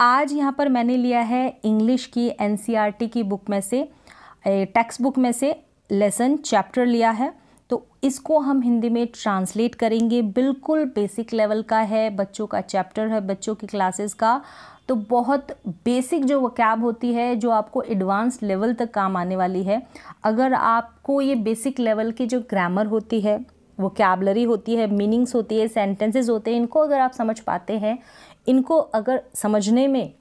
आज यहाँ पर मैंने लिया है इंग्लिश की एन e की बुक में से टेक्स्ट बुक में से लेसन चैप्टर लिया है तो इसको हम हिंदी में ट्रांसलेट करेंगे बिल्कुल बेसिक लेवल का है बच्चों का चैप्टर है बच्चों की क्लासेस का तो बहुत बेसिक जो वकैब होती है जो आपको एडवांस लेवल तक काम आने वाली है अगर आपको ये बेसिक लेवल की जो ग्रामर होती है वो कैबलरी होती है मीनिंग्स होती है सेंटेंसेस होते हैं इनको अगर आप समझ पाते हैं इनको अगर समझने में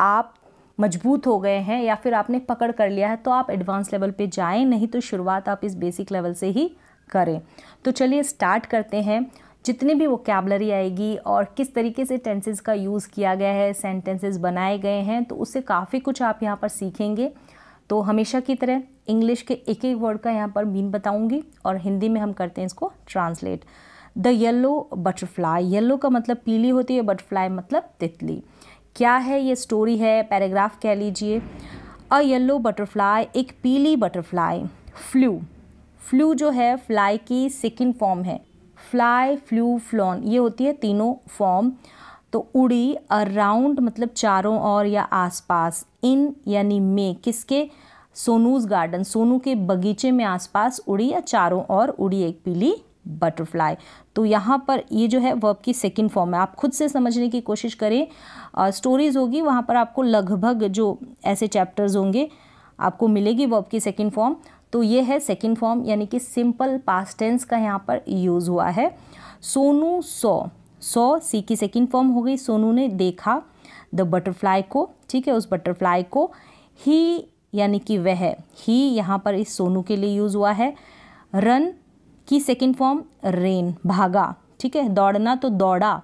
आप मजबूत हो गए हैं या फिर आपने पकड़ कर लिया है तो आप एडवांस लेवल पे जाएं नहीं तो शुरुआत आप इस बेसिक लेवल से ही करें तो चलिए स्टार्ट करते हैं जितनी भी वो कैबलरी आएगी और किस तरीके से टेंसेस का यूज़ किया गया है सेंटेंसेस बनाए गए हैं तो उससे काफ़ी कुछ आप यहाँ पर सीखेंगे तो हमेशा की तरह इंग्लिश के एक एक वर्ड का यहाँ पर मीन बताऊँगी और हिंदी में हम करते हैं इसको translate the yellow butterfly yellow का मतलब पीली होती है बटरफ्लाई मतलब तितली क्या है ये स्टोरी है पैराग्राफ कह लीजिए अ येलो बटरफ्लाई एक पीली बटरफ्लाई फ्लू फ्लू जो है फ्लाई की सेकेंड फॉर्म है फ्लाई फ्लू फ्लॉन ये होती है तीनों फॉर्म तो उड़ी अराउंड मतलब चारों ओर या आसपास इन यानी में किसके सोनूज़ गार्डन सोनू के बगीचे में आसपास उड़ी या चारों ओर उड़ी एक पीली बटरफ्लाई तो यहाँ पर ये जो है वर्ब की सेकेंड फॉर्म है आप खुद से समझने की कोशिश करें स्टोरीज़ होगी वहाँ पर आपको लगभग जो ऐसे चैप्टर्स होंगे आपको मिलेगी वर्ब की सेकेंड फॉर्म तो ये है सेकेंड फॉर्म यानी कि सिंपल पास्ट टेंस का यहाँ पर यूज़ हुआ है सोनू सौ सौ सी की सेकेंड फॉर्म हो गई सोनू ने देखा द बटरफ्लाई को ठीक है उस बटरफ्लाई को ही यानी कि वह ही यहाँ पर इस सोनू के लिए यूज़ हुआ है रन की सेकेंड फॉर्म रेन भागा ठीक है दौड़ना तो दौड़ा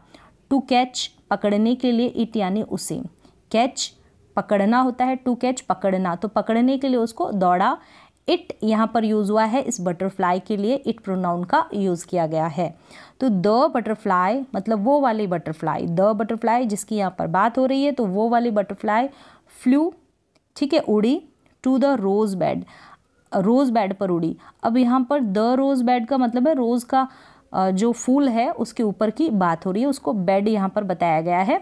टू कैच पकड़ने के लिए इट यानी उसे कैच पकड़ना होता है टू कैच पकड़ना तो पकड़ने के लिए उसको दौड़ा इट यहाँ पर यूज़ हुआ है इस बटरफ्लाई के लिए इट प्रोनाउन का यूज़ किया गया है तो द बटरफ्लाई मतलब वो वाली बटरफ्लाई द बटरफ्लाई जिसकी यहाँ पर बात हो रही है तो वो वाली बटरफ्लाई फ्लू ठीक है उड़ी to the rose bed rose bed पर उड़ी अब यहाँ पर द रोज़ बेड का मतलब है रोज़ का जो फूल है उसके ऊपर की बात हो रही है उसको बेड यहाँ पर बताया गया है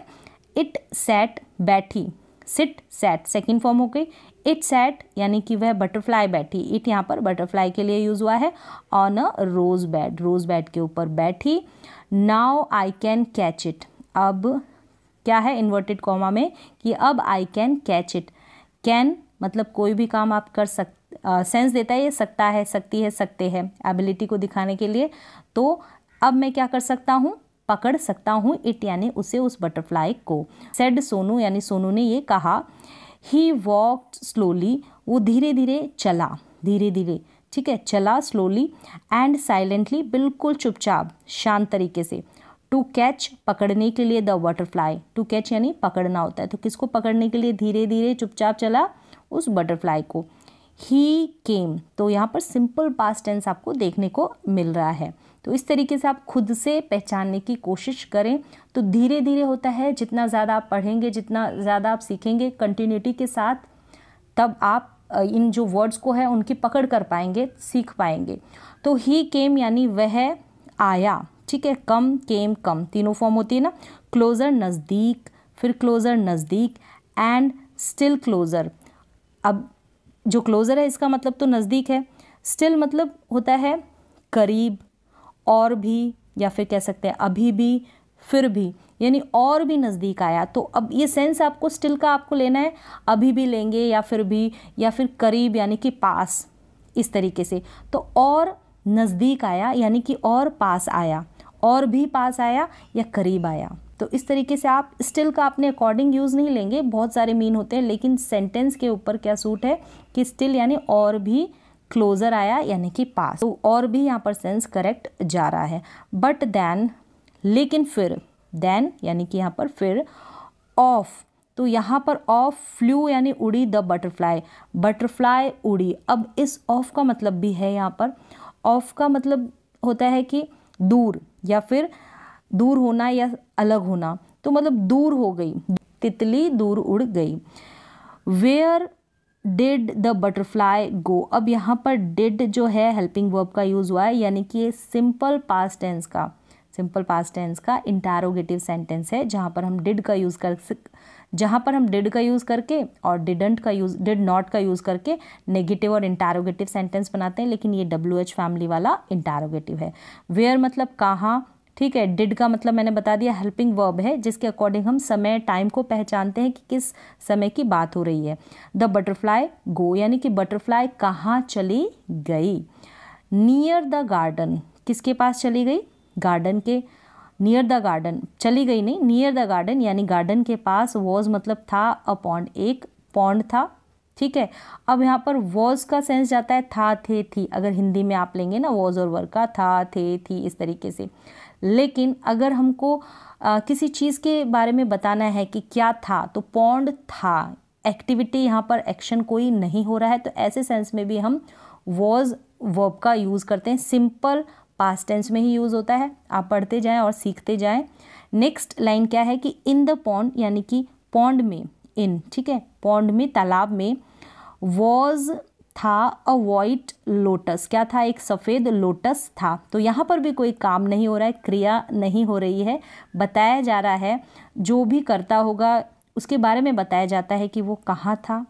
इट सेट बैठी सिट सेट सेकेंड फॉर्म हो गई इट सेट यानी कि वह बटरफ्लाई बैठी इट यहाँ पर बटरफ्लाई के लिए यूज़ हुआ है on a rose bed rose bed के ऊपर बैठी now I can catch it अब क्या है इन्वर्टेड कॉमा में कि अब I can catch it can मतलब कोई भी काम आप कर सकते सेंस देता है ये सकता है सकती है सकते हैं एबिलिटी को दिखाने के लिए तो अब मैं क्या कर सकता हूँ पकड़ सकता हूँ इट यानी उसे उस बटरफ्लाई को सेड सोनू यानी सोनू ने ये कहा ही वॉक स्लोली वो धीरे धीरे चला धीरे धीरे ठीक है चला स्लोली एंड साइलेंटली बिल्कुल चुपचाप शांत तरीके से टू कैच पकड़ने के लिए द बटरफ्लाई टू कैच यानी पकड़ना होता है तो किसको पकड़ने के लिए धीरे धीरे चुपचाप चला उस बटरफ्लाई को ही केम तो यहाँ पर सिंपल पास्ट टेंस आपको देखने को मिल रहा है तो इस तरीके से आप खुद से पहचानने की कोशिश करें तो धीरे धीरे होता है जितना ज़्यादा आप पढ़ेंगे जितना ज़्यादा आप सीखेंगे कंटिन्यूटी के साथ तब आप इन जो वर्ड्स को है उनकी पकड़ कर पाएंगे सीख पाएंगे तो ही केम यानी वह आया ठीक है कम केम कम तीनों फॉर्म होती है ना क्लोज़र नज़दीक फिर क्लोज़र नज़दीक एंड स्टिल क्लोज़र अब जो क्लोज़र है इसका मतलब तो नज़दीक है स्टिल मतलब होता है करीब और भी या फिर कह सकते हैं अभी भी फिर भी यानी और भी नज़दीक आया तो अब ये सेंस आपको स्टिल का आपको लेना है अभी भी लेंगे या फिर भी या फिर करीब यानी कि पास इस तरीके से तो और नज़दीक आया यानी कि और पास आया और भी पास आया या करीब आया तो इस तरीके से आप स्टिल का अपने अकॉर्डिंग यूज़ नहीं लेंगे बहुत सारे मीन होते हैं लेकिन सेंटेंस के ऊपर क्या सूट है कि स्टिल यानी और भी क्लोज़र आया यानी कि पास तो और भी यहाँ पर सेंस करेक्ट जा रहा है बट देन लेकिन फिर देन यानी कि यहाँ पर फिर ऑफ तो यहाँ पर ऑफ फ्लू यानी उड़ी द बटरफ्लाई बटरफ्लाई उड़ी अब इस ऑफ का मतलब भी है यहाँ पर ऑफ का मतलब होता है कि दूर या फिर दूर होना या अलग होना तो मतलब दूर हो गई तितली दूर उड़ गई where did the butterfly go अब यहाँ पर डिड जो है हेल्पिंग वर्ब का यूज़ हुआ है यानी कि ये सिंपल पास टेंस का सिंपल पास टेंस का इंटारोगेटिव सेंटेंस है जहाँ पर हम डिड का यूज़ कर जहाँ पर हम डिड का यूज़ करके और डिडंट का यूज़ डिड नॉट का यूज़ करके नेगेटिव और इंटारोगेटिव सेंटेंस बनाते हैं लेकिन ये डब्ल्यू एच फैमिली वाला इंटारोगेटिव है वेयर मतलब कहाँ ठीक है डिड का मतलब मैंने बता दिया हेल्पिंग वर्ब है जिसके अकॉर्डिंग हम समय टाइम को पहचानते हैं कि किस समय की बात हो रही है द बटरफ्लाई गो यानी कि बटरफ्लाई कहाँ चली गई नियर द गार्डन किसके पास चली गई गार्डन के नियर द गार्डन चली गई नहीं नियर द गार्डन यानी गार्डन के पास वॉज मतलब था अ पॉन्ड एक पॉन्ड था ठीक है अब यहाँ पर वॉज का सेंस जाता है था थे थी अगर हिंदी में आप लेंगे ना वॉज और वर का था थे थी इस तरीके से लेकिन अगर हमको आ, किसी चीज़ के बारे में बताना है कि क्या था तो पौंड था एक्टिविटी यहाँ पर एक्शन कोई नहीं हो रहा है तो ऐसे सेंस में भी हम वॉज वर्ब का यूज़ करते हैं सिंपल पास्ट टेंस में ही यूज़ होता है आप पढ़ते जाएं और सीखते जाएं नेक्स्ट लाइन क्या है कि इन द पौंड यानी कि पौंड में इन ठीक है पौंड में तालाब में वॉज था अ वाइट लोटस क्या था एक सफ़ेद लोटस था तो यहाँ पर भी कोई काम नहीं हो रहा है क्रिया नहीं हो रही है बताया जा रहा है जो भी करता होगा उसके बारे में बताया जाता है कि वो कहाँ था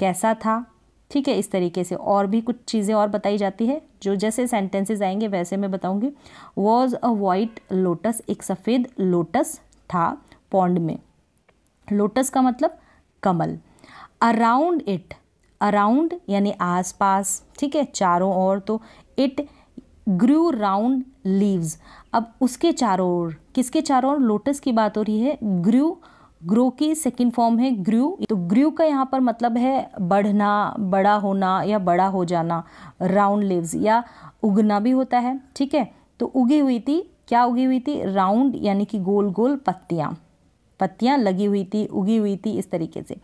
कैसा था ठीक है इस तरीके से और भी कुछ चीज़ें और बताई जाती है जो जैसे सेंटेंसेस आएंगे वैसे मैं बताऊँगी वॉज अ वाइट लोटस एक सफ़ेद लोटस था पौंड में लोटस का मतलब कमल अराउंड इट अराउंड यानी आसपास ठीक है चारों ओर तो इट ग्रू राउंड लीव्स अब उसके चारों ओर किसके चारों ओर लोटस की बात हो रही है ग्रू ग्रो की सेकेंड फॉर्म है ग्रू तो ग्रू का यहाँ पर मतलब है बढ़ना बड़ा होना या बड़ा हो जाना राउंड लीव्स या उगना भी होता है ठीक है तो उगी हुई थी क्या उगी हुई थी राउंड यानी कि गोल गोल पत्तियाँ पत्तियाँ लगी हुई थी उगी हुई थी इस तरीके से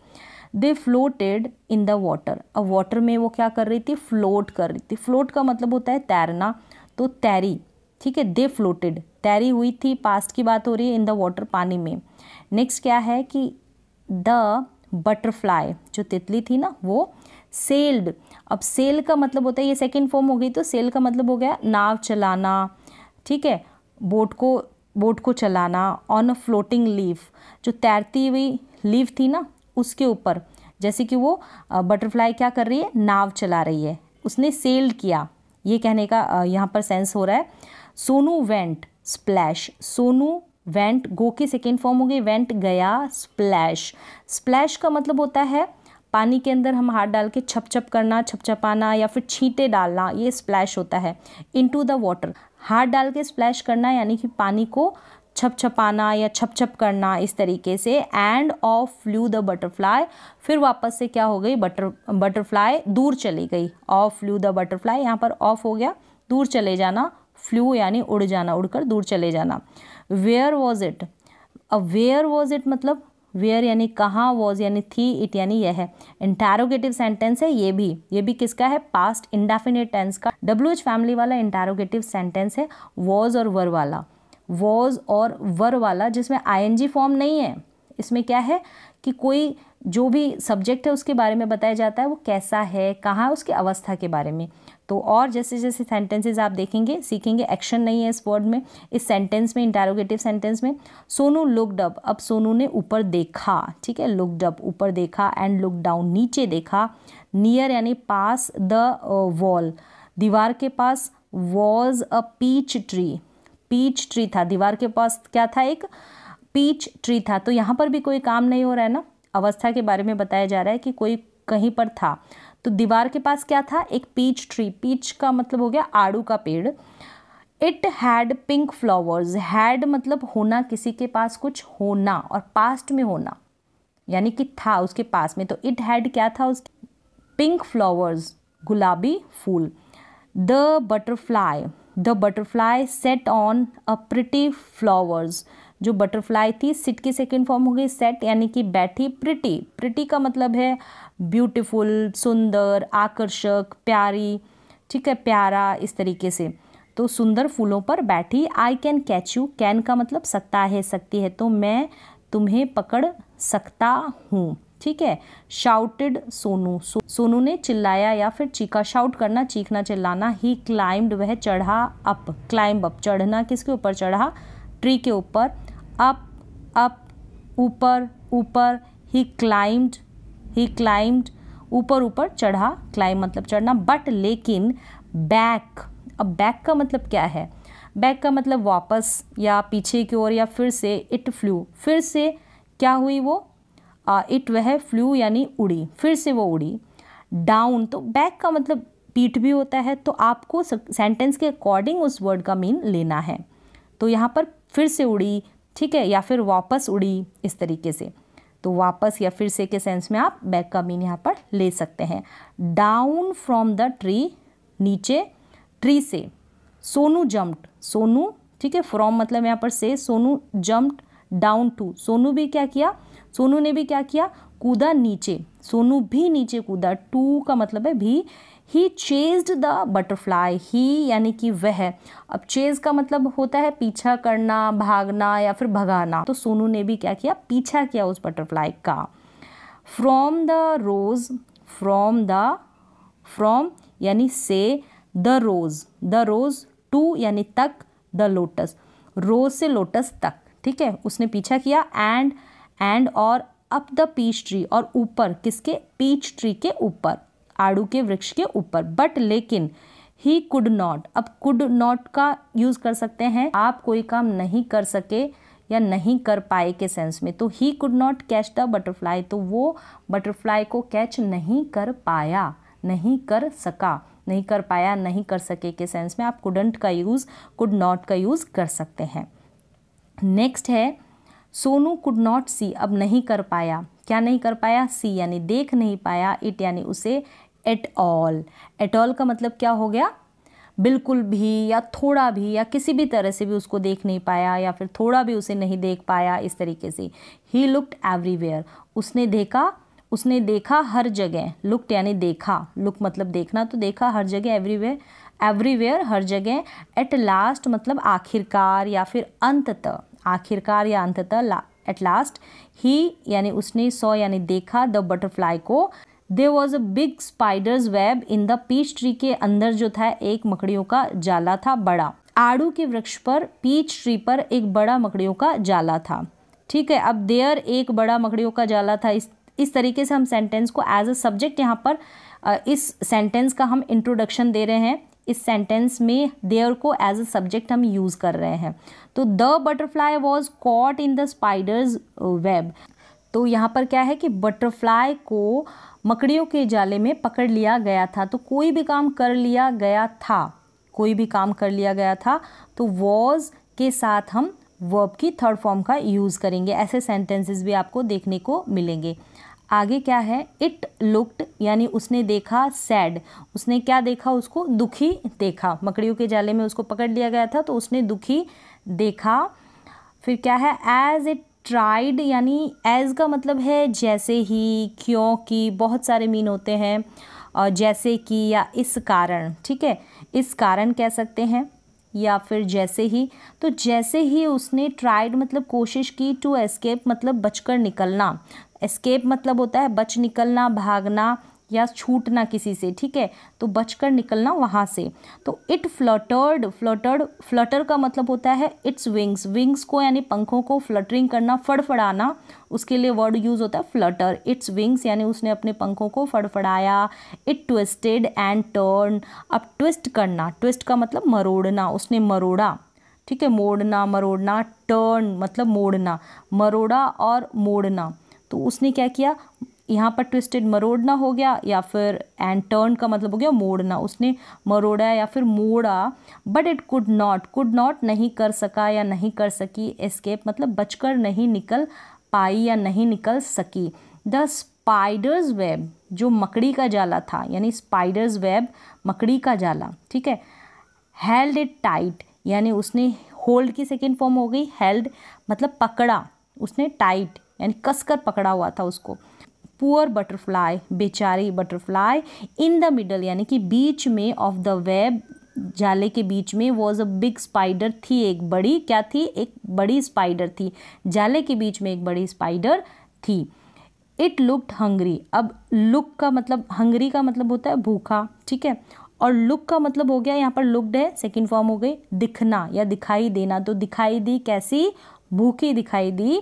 they floated in the water अब वॉटर में वो क्या कर रही थी फ्लोट कर रही थी फ्लोट का मतलब होता है तैरना तो तैरी ठीक है दे फ्लोटेड तैरी हुई थी पास्ट की बात हो रही है इन द वॉटर पानी में नेक्स्ट क्या है कि द बटरफ्लाई जो तितली थी ना वो सेल्ड अब सेल का मतलब होता है ये सेकेंड फॉर्म हो गई तो सेल का मतलब हो गया नाव चलाना ठीक है बोट को बोट को चलाना ऑन अ फ्लोटिंग लीफ जो तैरती हुई लीफ थी ना उसके ऊपर जैसे कि वो बटरफ्लाई क्या कर रही है नाव चला रही है उसने सेल किया ये कहने का यहाँ पर सेंस हो रहा है Sonu went splash Sonu went go की सेकेंड फॉर्म हो गई वेंट गया स्प्लैश स्प्लैश का मतलब होता है पानी के अंदर हम हाथ डाल के छप छप करना छप छपाना या फिर छींटे डालना ये स्प्लैश होता है इनटू द वाटर हाथ डाल के स्प्लैश करना यानी कि पानी को छप छपाना या छप छप करना इस तरीके से and off flew the butterfly फिर वापस से क्या हो गई बटर बटरफ्लाई दूर चली गई ऑफ फ्लू द बटरफ्लाई यहाँ पर ऑफ हो गया दूर चले जाना फ्लू यानी उड़ जाना उड़कर दूर चले जाना वेयर वॉज इट अब वेयर वॉज इट मतलब वेयर यानी कहाँ वॉज यानी थी इट यानी यह है इंटेरोगेटिव सेंटेंस है ये भी ये भी किसका है पास्ट इंडेफिनेट टेंस का डब्ल्यू एच फैमिली वाला इंटेरोगेटिव सेंटेंस है वॉज और वर वाला वॉज और वर वाला जिसमें आईएनजी फॉर्म नहीं है इसमें क्या है कि कोई जो भी सब्जेक्ट है उसके बारे में बताया जाता है वो कैसा है कहाँ है उसकी अवस्था के बारे में तो और जैसे जैसे सेंटेंसेस आप देखेंगे सीखेंगे एक्शन नहीं है इस वर्ड में इस सेंटेंस में इंटारोगेटिव सेंटेंस में सोनू लुकड अब सोनू ने ऊपर देखा ठीक है लुकड ऊपर देखा एंड लुक डाउन नीचे देखा नियर यानी पास द वॉल uh, दीवार के पास was a peach tree peach tree था दीवार के पास क्या था एक पीच ट्री था तो यहाँ पर भी कोई काम नहीं हो रहा है ना अवस्था के बारे में बताया जा रहा है कि कोई कहीं पर था तो दीवार के पास क्या था एक पीच ट्री पीच का मतलब हो गया आड़ू का पेड़ it had pink flowers had मतलब होना किसी के पास कुछ होना और पास्ट में होना यानी कि था उसके पास में तो इट हैड क्या था उस पिंक फ्लावर्स गुलाबी फूल the butterfly the butterfly sat on a pretty flowers जो बटरफ्लाई थी सिट की सेकेंड फॉर्म हो गई सेट यानी कि बैठी प्रिटी प्रिटी का मतलब है ब्यूटिफुल सुंदर आकर्षक प्यारी ठीक है प्यारा इस तरीके से तो सुंदर फूलों पर बैठी I can catch you can का मतलब सकता है सकती है तो मैं तुम्हें पकड़ सकता हूँ ठीक है शाउटेड सोनू सोनू ने चिल्लाया या फिर चीखा शाउट करना चीखना चिल्लाना ही क्लाइम्ड वह चढ़ा अप क्लाइंब अप चढ़ना किसके ऊपर चढ़ा ट्री के ऊपर अप अप ऊपर ऊपर ही क्लाइम्ड ही क्लाइम्ड ऊपर ऊपर चढ़ा क्लाइम मतलब चढ़ना बट लेकिन बैक अब बैक का मतलब क्या है बैक का मतलब वापस या पीछे की ओर या फिर से इट फ्लू फिर से क्या हुई वो इट वह फ्लू यानी उड़ी फिर से वो उड़ी डाउन तो बैक का मतलब पीठ भी होता है तो आपको सेंटेंस के अकॉर्डिंग उस वर्ड का मीन लेना है तो यहाँ पर फिर से उड़ी ठीक है या फिर वापस उड़ी इस तरीके से तो वापस या फिर से के सेंस में आप बैक का मीन यहाँ पर ले सकते हैं डाउन फ्रॉम द ट्री नीचे ट्री से सोनू जम्प्ट सोनू ठीक है फ्रॉम मतलब यहाँ पर से Sonu jumped down to Sonu भी क्या किया सोनू ने भी क्या किया कूदा नीचे सोनू भी नीचे कूदा टू का मतलब है भी he chased the butterfly he यानी कि वह अब चेज का मतलब होता है पीछा करना भागना या फिर भगाना तो सोनू ने भी क्या किया पीछा किया उस बटरफ्लाई का from the rose from the from यानी से the rose the rose to यानी तक द लोटस रोज़ से लोटस तक ठीक है उसने पीछा किया एंड एंड और अप द पीच ट्री और ऊपर किसके पीच ट्री के ऊपर आड़ू के वृक्ष के ऊपर बट लेकिन ही कुड नॉट अब कुड नॉट का यूज़ कर सकते हैं आप कोई काम नहीं कर सके या नहीं कर पाए के सेंस में तो he could not catch the butterfly तो वो बटरफ्लाई को कैच नहीं कर पाया नहीं कर सका नहीं कर पाया नहीं कर सके के सेंस में आप कुडंट का यूज़ कुड नॉट का यूज़ कर सकते हैं नेक्स्ट है सोनू कुड नॉट सी अब नहीं कर पाया क्या नहीं कर पाया सी यानी देख नहीं पाया इट यानी उसे एट ऑल एट ऑल का मतलब क्या हो गया बिल्कुल भी या थोड़ा भी या किसी भी तरह से भी उसको देख नहीं पाया या फिर थोड़ा भी उसे नहीं देख पाया इस तरीके से ही लुकड एवरीवेयर उसने देखा उसने देखा हर जगह लुकड यानी देखा लुक मतलब देखना तो देखा हर जगह एवरीवेयर एवरीवेयर हर जगह एट लास्ट मतलब आखिरकार या फिर अंत तक आखिरकार या अंततः एट लास्ट ही यानी उसने सौ यानी देखा द बटरफ्लाई को there was a big spider's web in the peach tree के अंदर जो था एक मकड़ियों का जाला था बड़ा आड़ू के वृक्ष पर पीच ट्री पर एक बड़ा मकड़ियों का जाला था ठीक है अब देयर एक बड़ा मकड़ियों का जाला था इस इस तरीके से हम सेंटेंस को एज अ सब्जेक्ट यहाँ पर इस सेंटेंस का हम इंट्रोडक्शन दे रहे हैं इस सेंटेंस में देयर को एज अ सब्जेक्ट हम यूज़ कर रहे हैं तो the butterfly was caught in the spider's web तो यहाँ पर क्या है कि बटरफ्लाई को मकड़ियों के जाले में पकड़ लिया गया था तो कोई भी काम कर लिया गया था कोई भी काम कर लिया गया था तो वॉज के साथ हम वर्ब की थर्ड फॉर्म का यूज़ करेंगे ऐसे सेंटेंसेस भी आपको देखने को मिलेंगे आगे क्या है इट लुक्ड यानी उसने देखा सैड उसने क्या देखा उसको दुखी देखा मकड़ियों के जाले में उसको पकड़ लिया गया था तो उसने दुखी देखा फिर क्या है एज इट ट्राइड यानी एज का मतलब है जैसे ही क्योंकि बहुत सारे मीन होते हैं जैसे कि या इस कारण ठीक है इस कारण कह सकते हैं या फिर जैसे ही तो जैसे ही उसने ट्राइड मतलब कोशिश की टू एस्केप मतलब बचकर निकलना एस्केप मतलब होता है बच निकलना भागना या छूटना किसी से ठीक है तो बचकर निकलना वहाँ से तो इट फ्लटर्ड फ्लटर्ड फ्लटर का मतलब होता है इट्स विंग्स विंग्स को यानी पंखों को फ्लटरिंग करना फड़फड़ाना उसके लिए वर्ड यूज़ होता है फ्लटर इट्स विंग्स यानी उसने अपने पंखों को फड़फड़ाया इट ट्विस्टेड एंड टर्न अब ट्विस्ट करना ट्विस्ट का मतलब मरोड़ना उसने मरोड़ा ठीक है मोड़ना मरोड़ना टर्न मतलब मोड़ना मरोड़ा और मोड़ना तो उसने क्या किया यहाँ पर ट्विस्टेड मरोड़ना हो गया या फिर एंड टर्न का मतलब हो गया मोड़ना उसने मरोड़ा या फिर मोड़ा but it could not could not नहीं कर सका या नहीं कर सकी एस्केप मतलब बचकर नहीं निकल पाई या नहीं निकल सकी द स्पाइडर्स वेब जो मकड़ी का जाला था यानी स्पाइडर्स वेब मकड़ी का जाला ठीक है हेल्ड इट टाइट यानी उसने होल्ड की सेकेंड फॉर्म हो गई हेल्ड मतलब पकड़ा उसने टाइट यानी कसकर पकड़ा हुआ था उसको पुअर बटरफ्लाई बेचारी बटरफ्लाई इन द मिडल यानी कि बीच में ऑफ द वेब जाले के बीच में वॉज अ बिग स्पाइडर थी एक बड़ी क्या थी एक बड़ी स्पाइडर थी जाले के बीच में एक बड़ी स्पाइडर थी इट लुकड हंगरी अब लुक का मतलब हंगरी का मतलब होता है भूखा ठीक है और लुक का मतलब हो गया यहाँ पर लुकड है सेकेंड फॉर्म हो गई दिखना या दिखाई देना तो दिखाई दी कैसी भूखी दिखाई दी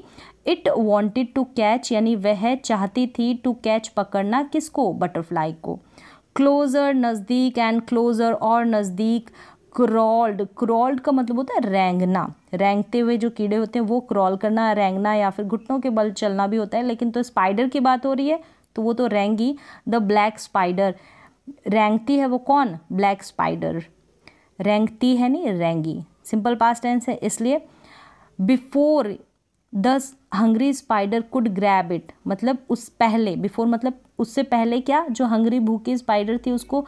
इट वॉन्टेड टू कैच यानी वह चाहती थी टू कैच पकड़ना किसको बटरफ्लाई को क्लोज़र नज़दीक एंड क्लोज़र और नज़दीक क्रॉल्ड क्रॉल्ड का मतलब होता है रेंगना रेंगते हुए जो कीड़े होते हैं वो क्रॉल करना रेंगना या फिर घुटनों के बल चलना भी होता है लेकिन तो स्पाइडर की बात हो रही है तो वो तो रेंगी द ब्लैक स्पाइडर रेंगती है वो कौन ब्लैक स्पाइडर रेंगती है नहीं रेंगी सिंपल पास्ट टेंस है इसलिए before the hungry spider could grab it मतलब उस पहले बिफोर मतलब उससे पहले क्या जो हंगरी भूखी स्पाइडर थी उसको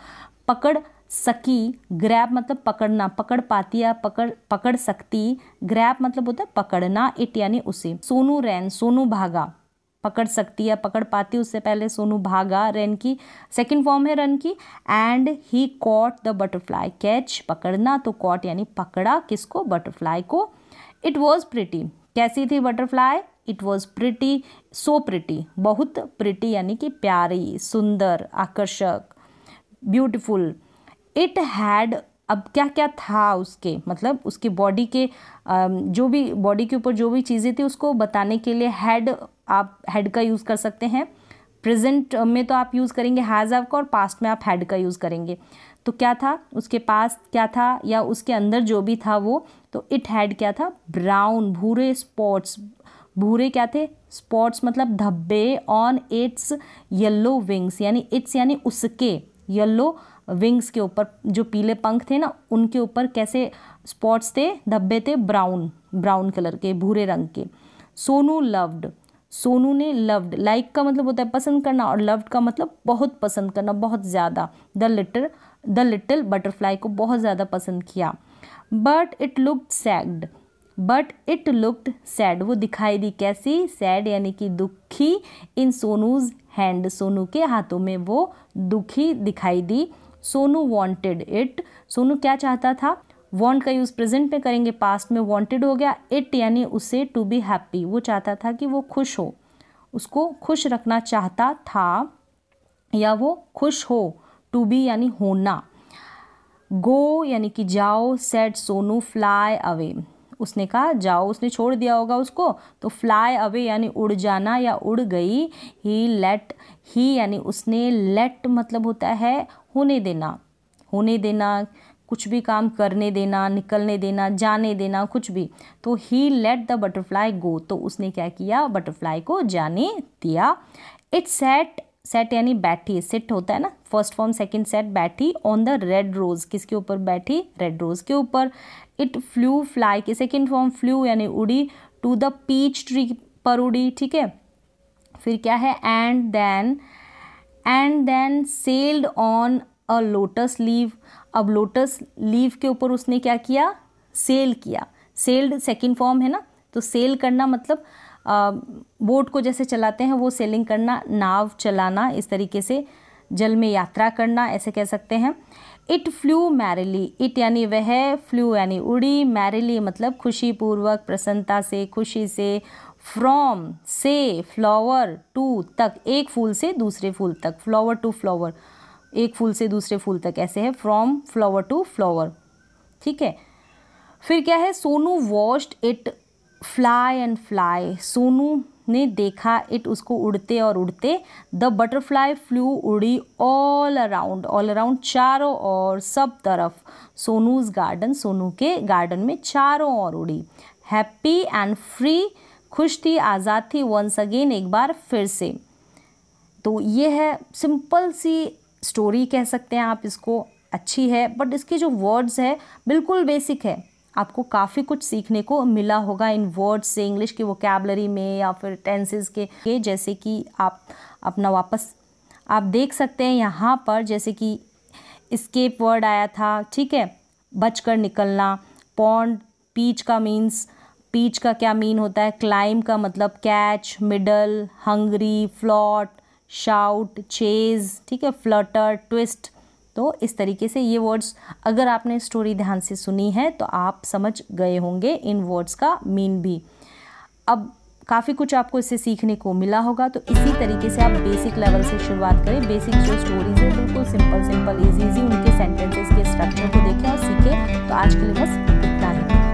पकड़ सकी ग्रैब मतलब पकड़ना पकड़ पाती या पकड़ पकड़ सकती ग्रैब मतलब होता है पकड़ना इट यानी उसे सोनू रैन सोनू भागा पकड़ सकती या पकड़ पाती उससे पहले सोनू भागा रैन की सेकंड फॉर्म है रन की and he caught the butterfly catch पकड़ना तो कॉट यानी पकड़ा किसको बटरफ्लाई को इट वॉज प्रिटी कैसी थी butterfly it was pretty so pretty बहुत प्रिटी यानी कि प्यारी सुंदर आकर्षक ब्यूटिफुल इट हैड अब क्या क्या था उसके मतलब उसकी बॉडी के जो भी बॉडी के ऊपर जो भी चीज़ें थी उसको बताने के लिए हैड आप हैड का यूज़ कर सकते हैं प्रेजेंट में तो आप यूज़ करेंगे हैज़ आपका और पास्ट में आप हैड का यूज़ करेंगे तो क्या था उसके पास क्या था या उसके अंदर जो भी था वो तो इट हैड क्या था ब्राउन भूरे स्पॉट्स भूरे क्या थे स्पॉट्स मतलब धब्बे ऑन इट्स येल्लो विंग्स यानी इट्स यानी उसके येल्लो विंग्स के ऊपर जो पीले पंख थे ना उनके ऊपर कैसे स्पॉट्स थे धब्बे थे ब्राउन ब्राउन कलर के भूरे रंग के सोनू लव्ड सोनू ने लव्ड लाइक का मतलब होता है पसंद करना और लव्ड का मतलब बहुत पसंद करना बहुत ज़्यादा the little the little butterfly को बहुत ज़्यादा पसंद किया but it looked sad but it looked sad वो दिखाई दी कैसी सैड यानी कि दुखी इन सोनूज हैंड सोनू के हाथों में वो दुखी दिखाई दी सोनू वॉन्टेड इट सोनू क्या चाहता था वॉन्ट का यूज़ प्रेजेंट में करेंगे पास्ट में वॉन्टेड हो गया इट यानी उसे टू बी हैप्पी वो चाहता था कि वो खुश हो उसको खुश रखना चाहता था या वो खुश हो टू बी यानी होना गो यानी कि जाओ सेट सोनू फ्लाई अवे उसने कहा जाओ उसने छोड़ दिया होगा उसको तो फ्लाई अवे यानी उड़ जाना या उड़ गई ही लेट ही यानी उसने लेट मतलब होता है होने देना होने देना कुछ भी काम करने देना निकलने देना जाने देना कुछ भी तो he let the butterfly go तो उसने क्या किया बटरफ्लाई को जाने दिया इट्स सेट सेट यानी बैठी सिट होता है ना फर्स्ट फॉर्म सेकंड सेट बैठी ऑन द रेड रोज़ किसके ऊपर बैठी रेड रोज़ के ऊपर इट फ्लू फ्लाई की सेकेंड फॉर्म फ्लू यानी उड़ी टू द पीच ट्री पर उड़ी ठीक है फिर क्या है and then and then settled on a lotus leaf अब लोटस लीव के ऊपर उसने क्या किया सेल किया सेल्ड सेकेंड फॉर्म है ना तो सेल करना मतलब बोट को जैसे चलाते हैं वो सेलिंग करना नाव चलाना इस तरीके से जल में यात्रा करना ऐसे कह सकते हैं इट फ्लू मैरिली इट यानी वह फ्लू यानी उड़ी मैरिली मतलब खुशी पूर्वक प्रसन्नता से खुशी से फ्रॉम से फ्लावर टू तक एक फूल से दूसरे फूल तक फ्लावर टू फ्लावर एक फूल से दूसरे फूल तक ऐसे है फ्रॉम फ्लावर टू फ्लावर ठीक है फिर क्या है Sonu watched it fly and fly सोनू ने देखा इट उसको उड़ते और उड़ते द बटरफ्लाई फ्लू उड़ी ऑल अराउंड ऑल अराउंड चारों ओर सब तरफ सोनूज गार्डन सोनू के गार्डन में चारों ओर उड़ी हैप्पी एंड फ्री खुश थी आज़ाद थी वंस अगेन एक बार फिर से तो ये है सिंपल सी स्टोरी कह सकते हैं आप इसको अच्छी है बट इसके जो वर्ड्स है बिल्कुल बेसिक है आपको काफ़ी कुछ सीखने को मिला होगा इन वर्ड्स से इंग्लिश की वोकेबलरी में या फिर टेंसेस के जैसे कि आप अपना वापस आप देख सकते हैं यहाँ पर जैसे कि इस्केप वर्ड आया था ठीक है बचकर निकलना पॉन्ड पीच का मीन्स पीच का क्या मीन होता है क्लाइम का मतलब catch middle hungry float shout chase ठीक है फ्लटर ट्विस्ट तो इस तरीके से ये वर्ड्स अगर आपने स्टोरी ध्यान से सुनी है तो आप समझ गए होंगे इन वर्ड्स का मीन भी अब काफ़ी कुछ आपको इससे सीखने को मिला होगा तो इसी तरीके से आप बेसिक लेवल से शुरुआत करें बेसिक जो स्टोरीज है बिल्कुल सिंपल सिंपल इजी इजी उनके सेंटेंसेस के स्ट्रक्चर को देखें और सीखें तो आज के लिए बस इतना ही